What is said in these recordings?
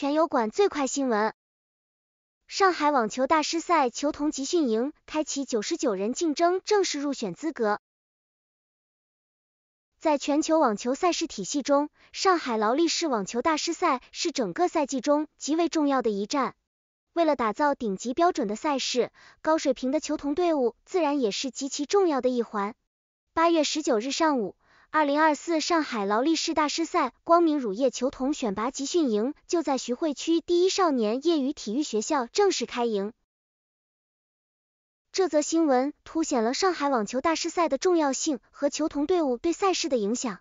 全友馆最快新闻：上海网球大师赛球童集训营开启，九十九人竞争正式入选资格。在全球网球赛事体系中，上海劳力士网球大师赛是整个赛季中极为重要的一站。为了打造顶级标准的赛事，高水平的球童队伍自然也是极其重要的一环。八月十九日上午。二零二四上海劳力士大师赛光明乳业球童选拔集训营就在徐汇区第一少年业余体育学校正式开营。这则新闻凸显了上海网球大师赛的重要性和球童队伍对赛事的影响。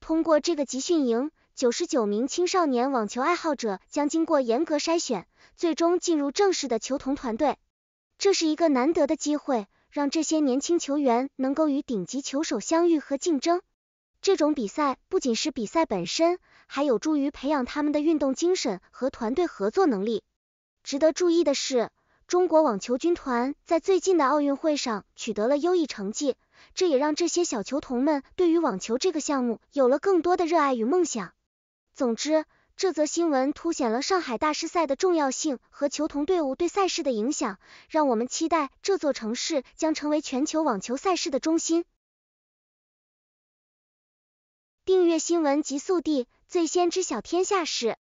通过这个集训营，九十九名青少年网球爱好者将经过严格筛选，最终进入正式的球童团队。这是一个难得的机会，让这些年轻球员能够与顶级球手相遇和竞争。这种比赛不仅是比赛本身，还有助于培养他们的运动精神和团队合作能力。值得注意的是，中国网球军团在最近的奥运会上取得了优异成绩，这也让这些小球童们对于网球这个项目有了更多的热爱与梦想。总之，这则新闻凸显了上海大师赛的重要性和球童队伍对赛事的影响，让我们期待这座城市将成为全球网球赛事的中心。订阅新闻极速递，最先知晓天下事。